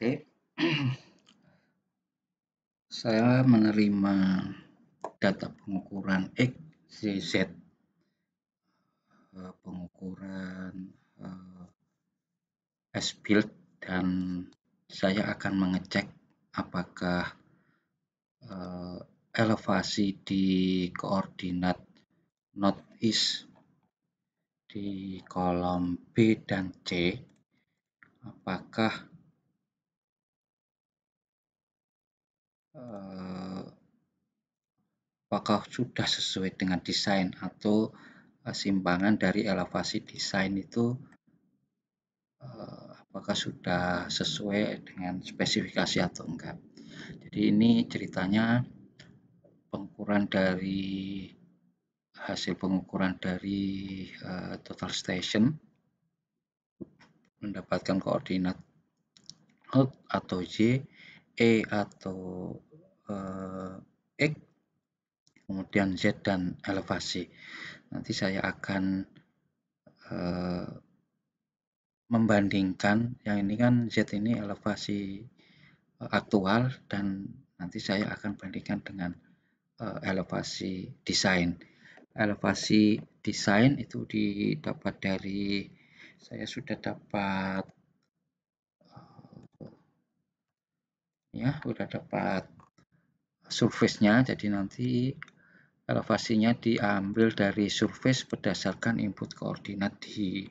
Oke. Saya menerima data pengukuran X, Z, eh, pengukuran eh, S build dan saya akan mengecek apakah eh, elevasi di koordinat northeast di kolom B dan C apakah Eh, apakah sudah sesuai dengan desain atau eh, simpangan dari elevasi desain itu eh, apakah sudah sesuai dengan spesifikasi atau enggak. Jadi ini ceritanya pengukuran dari hasil pengukuran dari total station mendapatkan koordinat atau J, e atau eh, X kemudian Z dan elevasi nanti saya akan eh, membandingkan yang ini kan Z ini elevasi eh, aktual dan nanti saya akan bandingkan dengan uh, elevasi desain. Elevasi desain itu didapat dari saya sudah dapat eh, ya sudah dapat surface-nya. Jadi nanti elevasinya diambil dari surface berdasarkan input koordinat di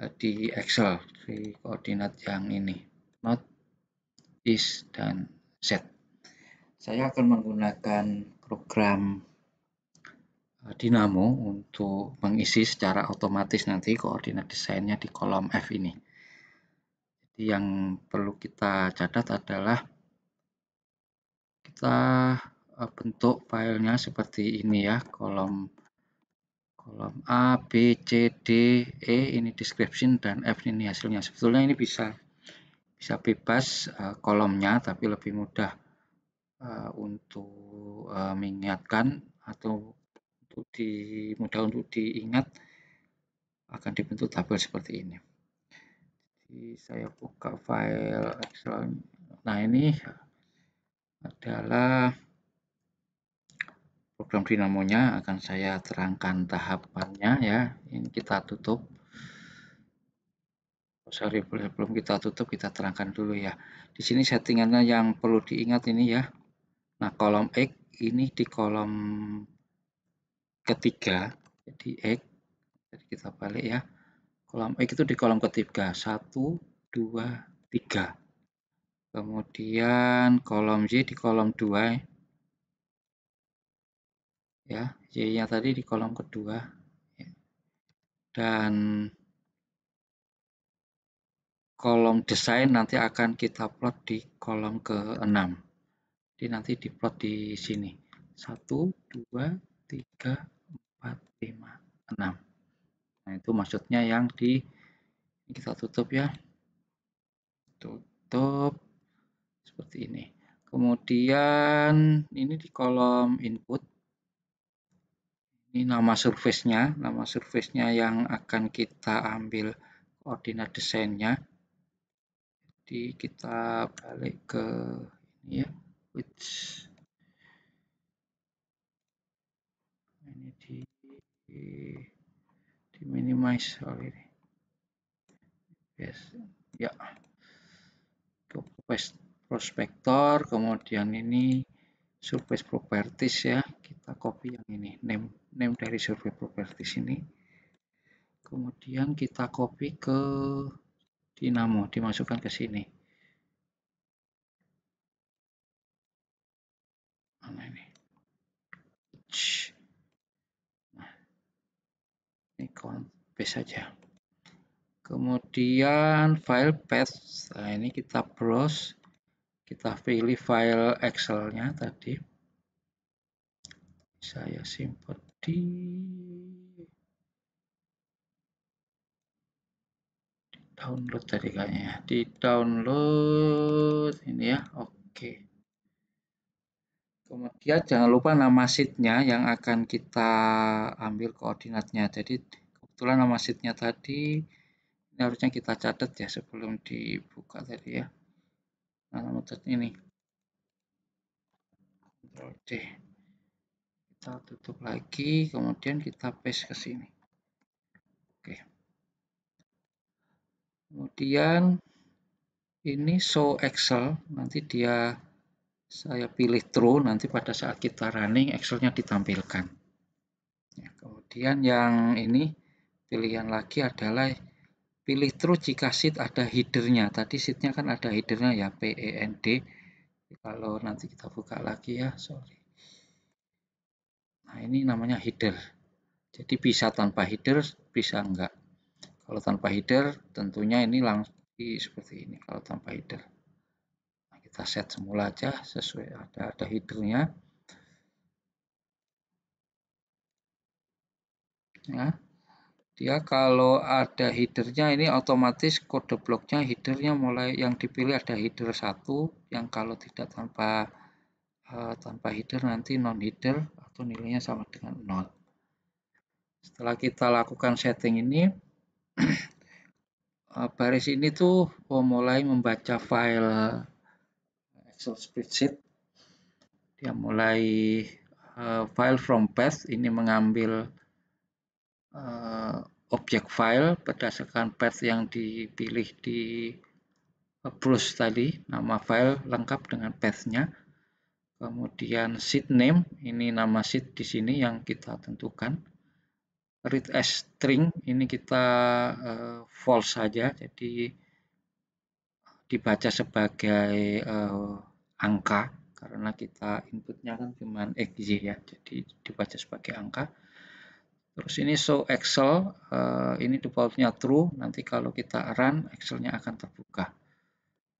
eh, di Excel, di koordinat yang ini, not is dan z. Saya akan menggunakan program eh, dinamo untuk mengisi secara otomatis nanti koordinat desainnya di kolom F ini. Jadi yang perlu kita catat adalah kita eh, bentuk filenya seperti ini ya kolom kolom A, B, C, D, E ini description dan F ini hasilnya sebetulnya ini bisa bisa bebas eh, kolomnya tapi lebih mudah eh, untuk mengingatkan atau untuk di mudah untuk diingat akan dibentuk tabel seperti ini jadi saya buka file Excel nah ini adalah program dinamonya akan saya terangkan tahapannya ya ini kita tutup oh, sorry belum kita tutup kita terangkan dulu ya di sini settingannya yang perlu diingat ini ya nah kolom X ini di kolom ketiga jadi X jadi kita balik ya kolom X itu di kolom ketiga 1 2 3 kemudian kolom Y di kolom 2 ya Y ya, nya tadi di kolom kedua ya. dan kolom desain nanti akan kita plot di kolom ke-6 jadi nanti di plot di sini 1, 2, 3, 4, 5, 6 nah itu maksudnya yang di kita tutup ya tutup seperti ini. Kemudian ini di kolom input. Ini nama surface-nya, nama surface-nya yang akan kita ambil koordinat desainnya. Jadi kita balik ke ini ya, which ini di, di, minimize oh ini. Yes, ya. Yeah prospektor kemudian ini surface properties ya kita copy yang ini name name dari surface properties ini kemudian kita copy ke dinamo dimasukkan ke sini mana ini nah ini base saja kemudian file path nah ini kita browse kita pilih file Excel-nya tadi. Saya simpan di download tadi kayaknya ya. di download ini ya oke okay. kemudian jangan lupa nama sheetnya yang akan kita ambil koordinatnya jadi kebetulan nama sheetnya tadi ini harusnya kita catat ya sebelum dibuka tadi ya nah ini Ctrl D kita tutup lagi kemudian kita paste ke sini oke kemudian ini show Excel nanti dia saya pilih true nanti pada saat kita running Excelnya ditampilkan ya, kemudian yang ini pilihan lagi adalah Pilih true jika seed ada headernya. Tadi seednya kan ada headernya ya, PEND. Kalau nanti kita buka lagi ya, sorry. Nah, ini namanya header. Jadi bisa tanpa header, bisa enggak. Kalau tanpa header, tentunya ini langsung seperti ini. Kalau tanpa header. Nah, kita set semula aja sesuai ada ada headernya. Ya dia ya, kalau ada headernya ini otomatis kode bloknya headernya mulai yang dipilih ada header satu yang kalau tidak tanpa uh, tanpa header nanti non header atau nilainya sama dengan nol setelah kita lakukan setting ini eh, baris ini tuh oh, mulai membaca file Excel spreadsheet dia mulai uh, file from path ini mengambil Eh, objek file berdasarkan path yang dipilih di eh, browse tadi nama file lengkap dengan pathnya kemudian seed name ini nama sheet di sini yang kita tentukan read as string ini kita uh, false saja jadi dibaca sebagai uh, angka karena kita inputnya kan cuma xy ya jadi dibaca sebagai angka Terus ini show Excel, eh, ini defaultnya true, nanti kalau kita run Excelnya akan terbuka.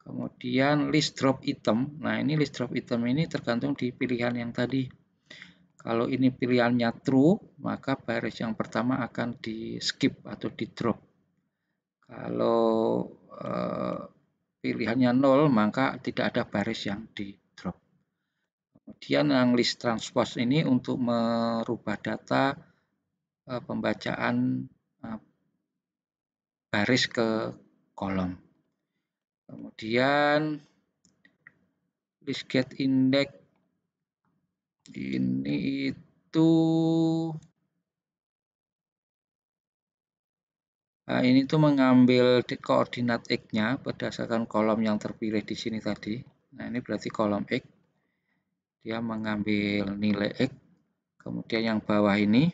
Kemudian list drop item, nah ini list drop item ini tergantung di pilihan yang tadi. Kalau ini pilihannya true, maka baris yang pertama akan di skip atau di drop. Kalau eh, pilihannya nol, maka tidak ada baris yang di drop. Kemudian yang list transpose ini untuk merubah data Eh, pembacaan eh, baris ke kolom. Kemudian list get index ini itu Nah, ini tuh mengambil koordinat X-nya berdasarkan kolom yang terpilih di sini tadi. Nah, ini berarti kolom X. Dia mengambil nilai X. Kemudian yang bawah ini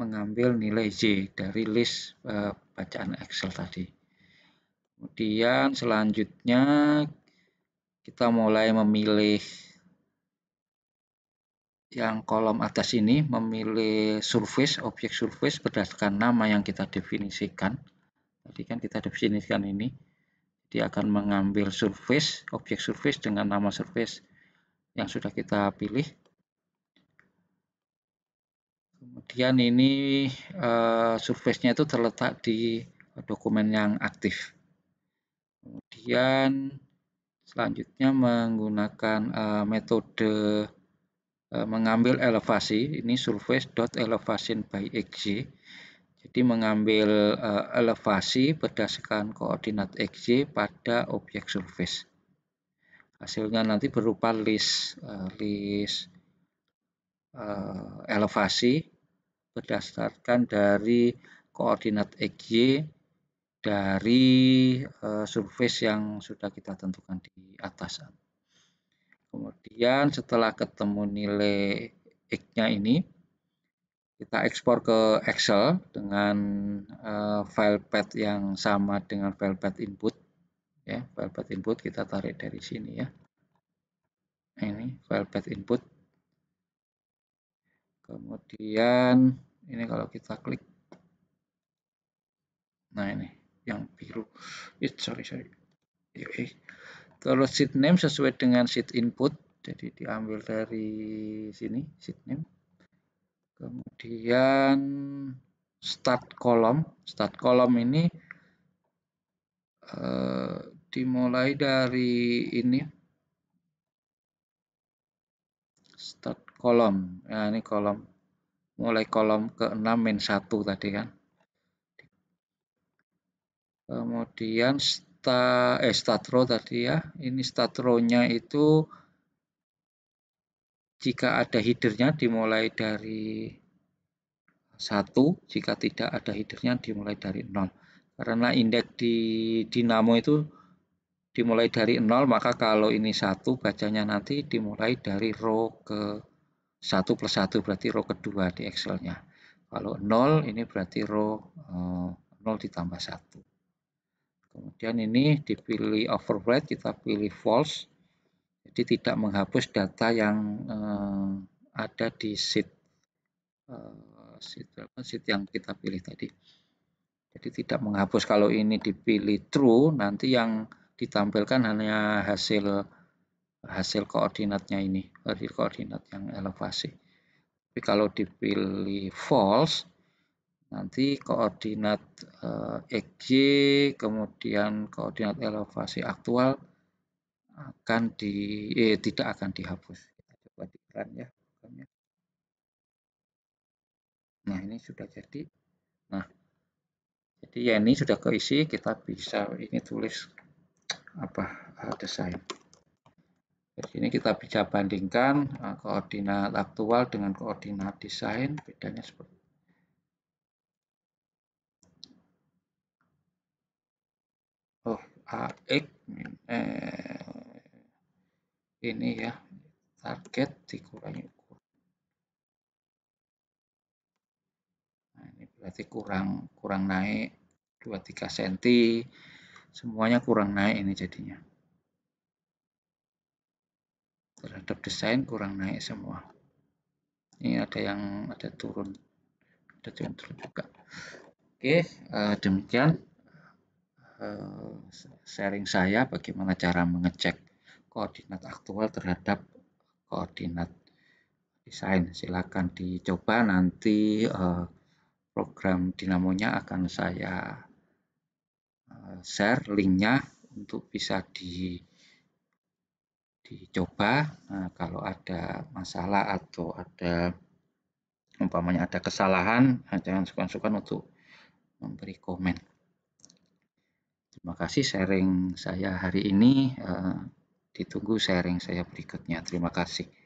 mengambil nilai Z dari list uh, bacaan Excel tadi. Kemudian selanjutnya kita mulai memilih yang kolom atas ini memilih surface, objek surface berdasarkan nama yang kita definisikan. Tadi kan kita definisikan ini. Dia akan mengambil surface, objek surface dengan nama surface yang sudah kita pilih. Kemudian ini uh, eh, surface-nya itu terletak di dokumen yang aktif. Kemudian selanjutnya menggunakan uh, metode uh, mengambil elevasi ini surface.elevation by xj jadi mengambil uh, elevasi berdasarkan koordinat xj pada objek surface hasilnya nanti berupa list uh, list uh, elevasi berdasarkan dari koordinat XY dari uh, eh, surface yang sudah kita tentukan di atas. Kemudian setelah ketemu nilai X-nya ini, kita ekspor ke Excel dengan uh, file path yang sama dengan file path input. Ya, file path input kita tarik dari sini ya. Ini file path input kemudian ini kalau kita klik nah ini yang biru it sorry sorry terus iya, sheet name sesuai dengan sheet input jadi diambil dari sini sheet name kemudian start kolom start kolom ini uh, dimulai dari ini start kolom nah ini kolom mulai kolom ke 6 min 1 tadi kan kemudian sta, eh, start row tadi ya ini start row-nya itu jika ada headernya dimulai dari 1 jika tidak ada headernya dimulai dari 0 karena indeks di dinamo itu dimulai dari 0 maka kalau ini satu bacanya nanti dimulai dari row ke 1 plus 1 berarti row kedua di Excel-nya. Kalau 0 ini berarti row eh, nol 0 ditambah 1. Kemudian ini dipilih overwrite, kita pilih false. Jadi tidak menghapus data yang eh, ada di sheet, eh, sheet, sheet yang kita pilih tadi. Jadi tidak menghapus kalau ini dipilih true, nanti yang ditampilkan hanya hasil hasil koordinatnya ini dari koordinat yang elevasi tapi kalau dipilih false nanti koordinat eh, kemudian koordinat elevasi aktual akan di eh, tidak akan dihapus kita coba diklan ya, ya nah ini sudah jadi nah jadi ya ini sudah keisi kita bisa ini tulis apa eh, desain di sini kita bisa bandingkan eh, koordinat aktual dengan koordinat desain, bedanya seperti ini. Oh, AX eh, ini ya, target dikurangi ukuran. Nah, ini berarti kurang kurang naik 23 cm. Semuanya kurang naik ini jadinya terhadap desain kurang naik semua ini ada yang ada turun ada yang turun juga oke uh, demikian uh, sharing saya bagaimana cara mengecek koordinat aktual terhadap koordinat desain silakan dicoba nanti uh, program dinamonya akan saya share linknya untuk bisa di dicoba nah, kalau ada masalah atau ada umpamanya ada kesalahan nah, jangan suka-sukan untuk memberi komen terima kasih sharing saya hari ini eh, ditunggu sharing saya berikutnya terima kasih